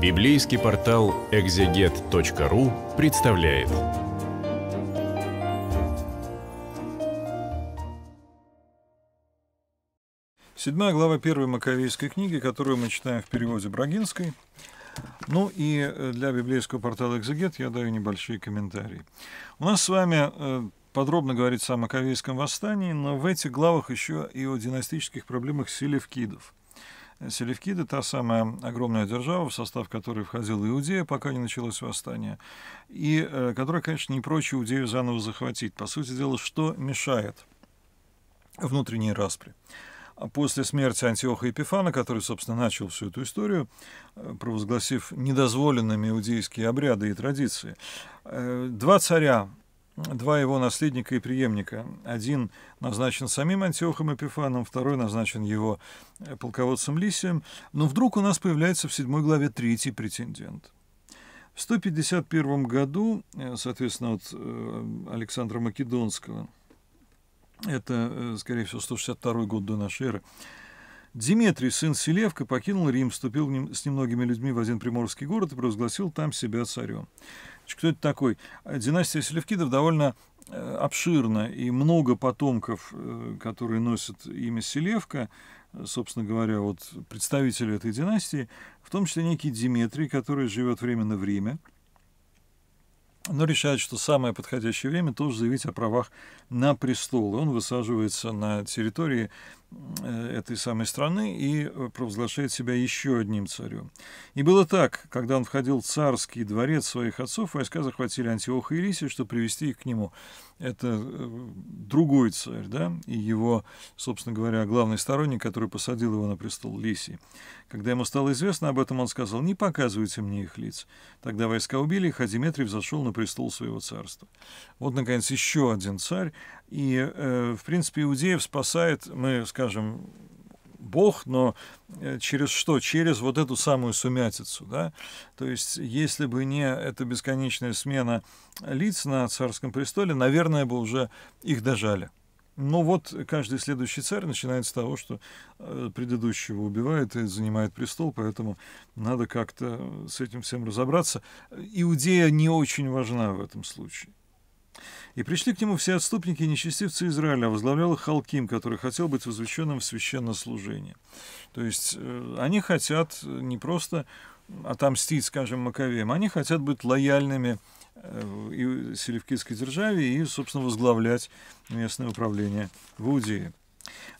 Библейский портал экзегет.ру представляет. Седьмая глава первой Маковейской книги, которую мы читаем в переводе Брагинской. Ну и э, для библейского портала «Экзегет» я даю небольшие комментарии. У нас с вами э, подробно говорится о Маковейском восстании, но в этих главах еще и о династических проблемах селевкидов. Селевкида, та самая огромная держава, в состав которой входила Иудея, пока не началось восстание, и э, которая, конечно, не прочь Иудею заново захватить. По сути дела, что мешает внутренней распри. А после смерти Антиоха Эпифана, который, собственно, начал всю эту историю, э, провозгласив недозволенными иудейские обряды и традиции, э, два царя два его наследника и преемника. Один назначен самим Антиохом Эпифаном, второй назначен его э, полководцем Лисием. Но вдруг у нас появляется в седьмой главе третий претендент. В 151 году, э, соответственно, от э, Александра Македонского, это, скорее всего, 162 год до нашей эры, Диметрий, сын Селевка, покинул Рим, вступил с немногими людьми в один приморский город и провозгласил там себя царем кто это такой? А, династия Селевкидов довольно э, обширна и много потомков, э, которые носят имя Селевка, э, собственно говоря, вот представители этой династии, в том числе некий Диметрий, который живет временно в Риме, но решает, что самое подходящее время тоже заявить о правах на престол. И он высаживается на территории Э, этой самой страны и э, провозглашает себя еще одним царем. И было так, когда он входил в царский дворец своих отцов, войска захватили Антиоха и Лисию, чтобы привести их к нему. Это э, другой царь, да, и его, собственно говоря, главный сторонник, который посадил его на престол Лисии. Когда ему стало известно об этом, он сказал, не показывайте мне их лиц. Тогда войска убили их, а взошел на престол своего царства. Вот, наконец, еще один царь, и, э, в принципе, иудеев спасает, мы скажем, Бог, но э, через что? Через вот эту самую сумятицу, да? То есть, если бы не эта бесконечная смена лиц на царском престоле, наверное, бы уже их дожали. Но ну вот каждый следующий царь начинает с того, что э, предыдущего убивает и занимает престол, поэтому надо как-то с этим всем разобраться. Иудея не очень важна в этом случае. И пришли к нему все отступники и нечестивцы Израиля, а возглавлял их Халким, который хотел быть возвещенным в священнослужение. То есть э, они хотят не просто отомстить, скажем, Маковеям, они хотят быть лояльными э, и селевкидской державе и, собственно, возглавлять местное управление в Иудее.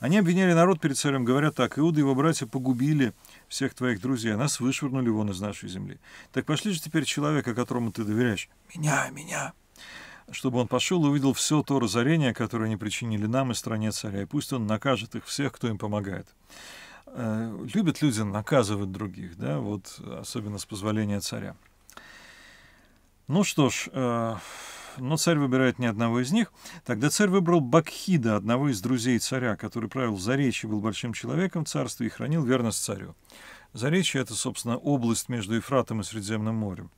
Они обвиняли народ перед царем, говорят так, «Иуда и его братья погубили всех твоих друзей, а нас вышвырнули вон из нашей земли. Так пошли же теперь человека, которому ты доверяешь». «Меня, меня!» чтобы он пошел и увидел все то разорение, которое они причинили нам и стране царя, и пусть он накажет их всех, кто им помогает. Э, любят люди наказывать других, да, вот особенно с позволения царя. Ну что ж, э, но царь выбирает ни одного из них. Тогда царь выбрал Бакхида, одного из друзей царя, который правил Заречье, был большим человеком в царстве и хранил верность царю. Заречье — это, собственно, область между Ефратом и Средиземным морем.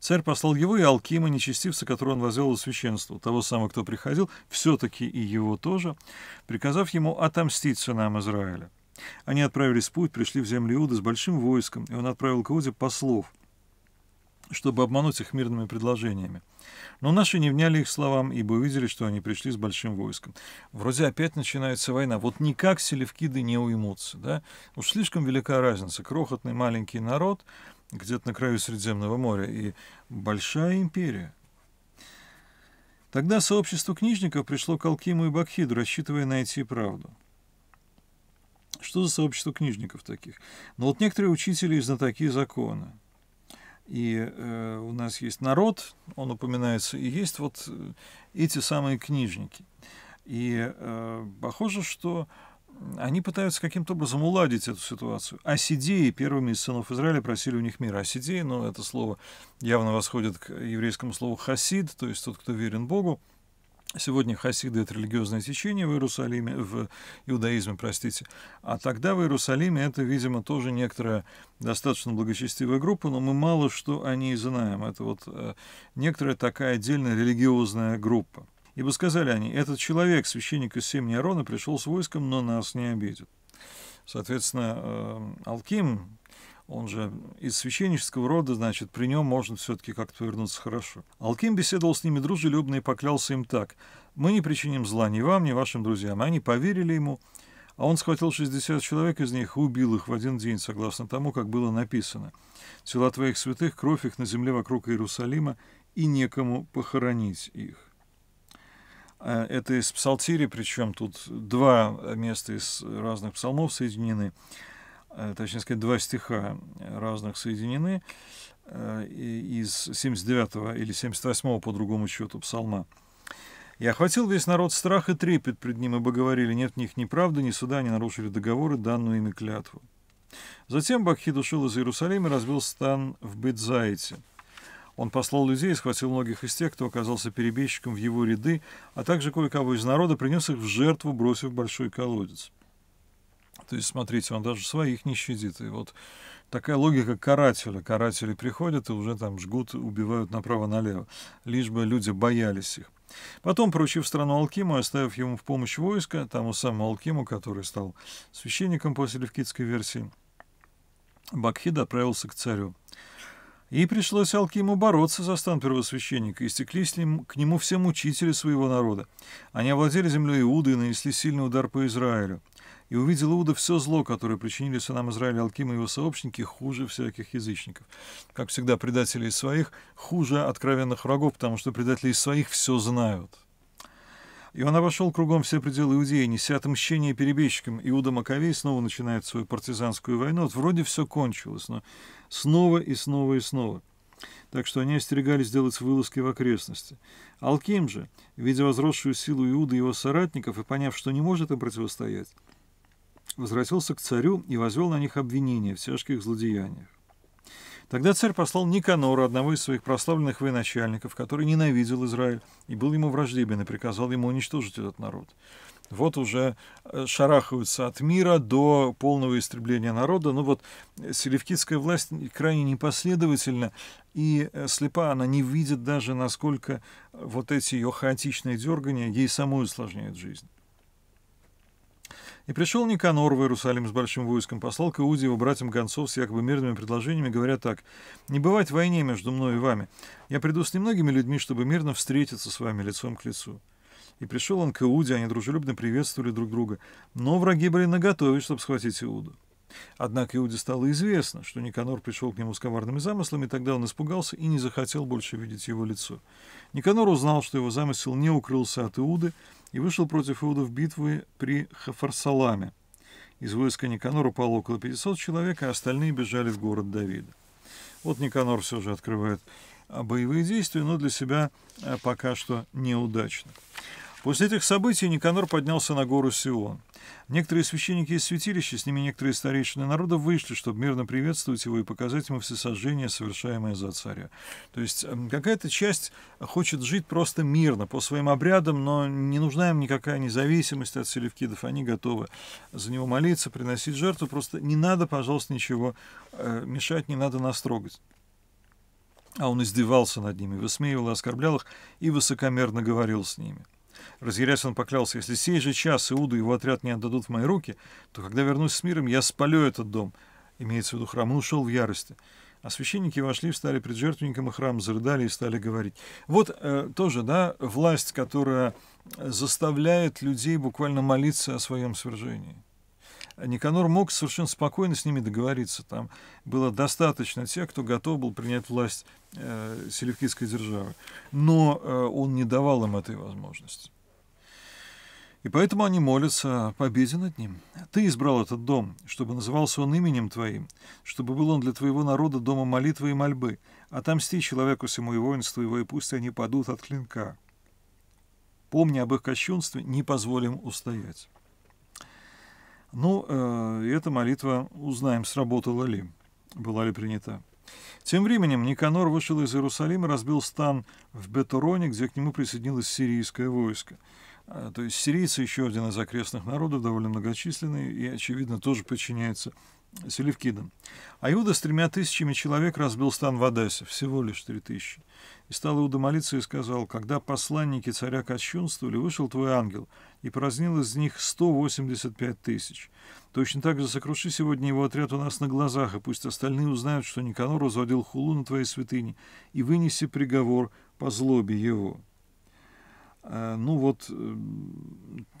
Царь послал его и Алкима, нечестивца, которого он возвел у священства, того самого, кто приходил, все-таки и его тоже, приказав ему отомстить сынам Израиля. Они отправились в путь, пришли в землю Иуды с большим войском, и он отправил к Иуде послов, чтобы обмануть их мирными предложениями. Но наши не вняли их словам, ибо увидели, что они пришли с большим войском. Вроде опять начинается война. Вот никак селевкиды не уймутся. Да? Уж слишком велика разница. Крохотный маленький народ — где-то на краю Средиземного моря, и большая империя. Тогда сообщество книжников пришло к Алкиму и Бакхиду, рассчитывая найти правду. Что за сообщество книжников таких? Но ну, вот некоторые учители и знатоки закона. И э, у нас есть народ, он упоминается, и есть вот э, эти самые книжники. И э, похоже, что они пытаются каким-то образом уладить эту ситуацию. Осидеи первыми из сынов Израиля просили у них мира. Осидеи, но ну, это слово явно восходит к еврейскому слову хасид, то есть тот, кто верен Богу. Сегодня хасиды — это религиозное течение в Иерусалиме, в иудаизме, простите. А тогда в Иерусалиме это, видимо, тоже некоторая достаточно благочестивая группа, но мы мало что о ней знаем. Это вот э, некоторая такая отдельная религиозная группа. Ибо сказали они, этот человек, священник из семьи Арона, пришел с войском, но нас не обидит. Соответственно, эм, Алким, он же из священнического рода, значит, при нем можно все-таки как-то вернуться хорошо. Алким беседовал с ними дружелюбно и поклялся им так. «Мы не причиним зла ни вам, ни вашим друзьям». Они поверили ему, а он схватил 60 человек из них и убил их в один день, согласно тому, как было написано. «Тела твоих святых, кровь их на земле вокруг Иерусалима, и некому похоронить их». Э, это из Псалтири, причем тут два места из разных псалмов соединены, э, точнее сказать, два стиха разных соединены э, из 79 или 78 по другому счету псалма. «И охватил весь народ страх и трепет пред ним, ибо говорили, нет в них ни правды, ни суда, не нарушили договоры, данную ими клятву». Затем Бакхид ушел из Иерусалима и разбил стан в Бетзаите – он послал людей и схватил многих из тех, кто оказался перебежчиком в его ряды, а также кое-кого из народа принес их в жертву, бросив в большой колодец. То есть, смотрите, он даже своих не щадит. И вот такая логика карателя. Каратели приходят и уже там жгут, убивают направо-налево, лишь бы люди боялись их. Потом, поручив страну Алкиму, оставив ему в помощь войско, тому самому Алкиму, который стал священником после левкидской версии, Бакхид отправился к царю. И пришлось Алкиму бороться за стан первосвященника, и стеклись к нему все мучители своего народа. Они овладели землей Иуды и нанесли сильный удар по Израилю. И увидел Иуда все зло, которое причинили сынам Израиля Алким и его сообщники, хуже всяких язычников. Как всегда, предатели из своих хуже откровенных врагов, потому что предатели из своих все знают. И он обошел кругом все пределы Иудеи, неся отмщение перебежчикам. Иуда Маковей снова начинает свою партизанскую войну. Вот вроде все кончилось, но снова и снова и снова. Так что они остерегались делать вылазки в окрестности. Алким же, видя возросшую силу Иуда и его соратников и поняв, что не может им противостоять, возвратился к царю и возвел на них обвинения в тяжких злодеяниях. Тогда царь послал Никанора, одного из своих прославленных военачальников, который ненавидел Израиль и был ему враждебен, и приказал ему уничтожить этот народ. Вот уже э, шарахаются от мира до полного истребления народа. Ну вот э, селевкидская власть крайне непоследовательна и э, слепа. Она не видит даже, насколько вот эти ее хаотичные дергания ей самой усложняют жизнь. И пришел Никанор в Иерусалим с большим войском, послал к Иуде братьям гонцов с якобы мирными предложениями, говоря так, «Не бывать войне между мной и вами. Я приду с немногими людьми, чтобы мирно встретиться с вами лицом к лицу». И пришел он к Иуде, они дружелюбно приветствовали друг друга, но враги были наготове, чтобы схватить Иуду. Однако Иуде стало известно, что Никанор пришел к нему с коварными замыслами, и тогда он испугался и не захотел больше видеть его лицо. Никанор узнал, что его замысел не укрылся от Иуды, и вышел против Иуда в битвы при Хафарсаламе. Из войска Никанора упало около 500 человек, а остальные бежали в город Давида. Вот Никанор все же открывает а, боевые действия, но для себя а, пока что неудачно. После этих событий Никанор поднялся на гору Сион. Некоторые священники из святилища, с ними некоторые старейшины народа, вышли, чтобы мирно приветствовать его и показать ему всесожжение, совершаемое за царя. То есть какая-то часть хочет жить просто мирно, по своим обрядам, но не нужна им никакая независимость от селевкидов. Они готовы за него молиться, приносить жертву. Просто не надо, пожалуйста, ничего э, мешать, не надо нас трогать а он издевался над ними, высмеивал и оскорблял их и высокомерно говорил с ними. Разъярясь, он поклялся, если сей же час Иуду и его отряд не отдадут в мои руки, то когда вернусь с миром, я спалю этот дом. Имеется в виду храм. Он ушел в ярости. А священники вошли, встали пред жертвенником и храм, зарыдали и стали говорить. Вот э, тоже, да, власть, которая заставляет людей буквально молиться о своем свержении. Никанор мог совершенно спокойно с ними договориться. Там было достаточно тех, кто готов был принять власть э, селевкидской державы. Но э, он не давал им этой возможности. И поэтому они молятся о победе над ним. Ты избрал этот дом, чтобы назывался он именем твоим, чтобы был он для твоего народа домом молитвы и мольбы. Отомсти человеку всему и воинству его, и пусть они падут от клинка. Помни об их кощунстве, не позволим устоять. Ну, э, эта молитва, узнаем, сработала ли, была ли принята. Тем временем Никанор вышел из Иерусалима, и разбил стан в Бетуроне, где к нему присоединилось сирийское войско. Э, то есть сирийцы еще один из окрестных народов, довольно многочисленный и, очевидно, тоже подчиняется с Элевкидом. А Иуда с тремя тысячами человек разбил стан в Одессе, всего лишь три тысячи. И стал Иуда молиться и сказал, «Когда посланники царя кощунствовали, вышел твой ангел, и поразнил из них 185 тысяч. Точно так же сокруши сегодня его отряд у нас на глазах, и пусть остальные узнают, что Никанор разводил хулу на твоей святыне, и вынеси приговор по злобе его». Э, ну вот э,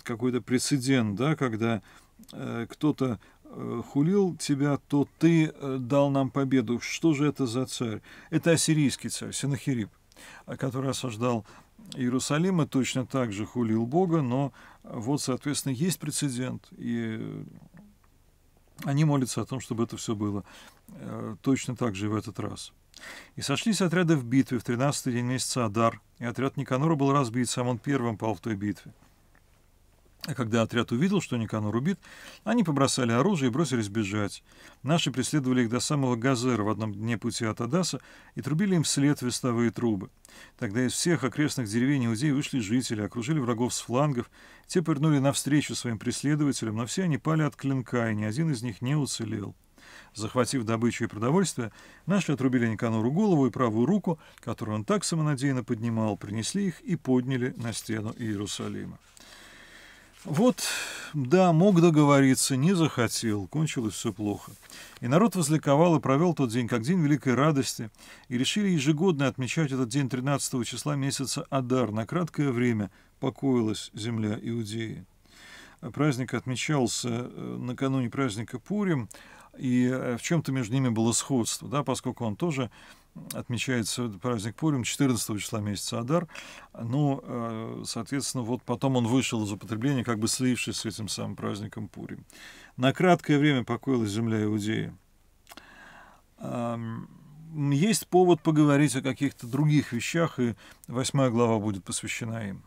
какой-то прецедент, да, когда э, кто-то Э, хулил тебя, то ты э, дал нам победу. Что же это за царь? Это ассирийский царь, Синахирип, э, который осаждал Иерусалим и точно так же хулил Бога, но вот, соответственно, есть прецедент, и они молятся о том, чтобы это все было точно так же и в этот раз. И сошлись отряды в битве в 13-й день месяца Адар, и отряд Никанора был разбит, сам он первым пал в той битве. А когда отряд увидел, что Никанор убит, они побросали оружие и бросились бежать. Наши преследовали их до самого Газера в одном дне пути от Адаса и трубили им вслед вестовые трубы. Тогда из всех окрестных деревень иудей вышли жители, окружили врагов с флангов, те повернули навстречу своим преследователям, но все они пали от клинка, и ни один из них не уцелел. Захватив добычу и продовольствие, наши отрубили Никанору голову и правую руку, которую он так самонадеянно поднимал, принесли их и подняли на стену Иерусалима. Вот, да, мог договориться, не захотел, кончилось все плохо. И народ возликовал и провел тот день как день великой радости, и решили ежегодно отмечать этот день 13 числа месяца Адар. На краткое время покоилась земля Иудеи. Праздник отмечался э, накануне праздника Пурим, и э, в чем-то между ними было сходство, да, поскольку он тоже отмечается э, праздник Пурим 14 числа месяца Адар. Ну, э, соответственно, вот потом он вышел из употребления, как бы слившись с этим самым праздником Пурим. На краткое время покоилась земля Иудеи. Есть повод поговорить о каких-то других вещах, и восьмая глава будет посвящена им.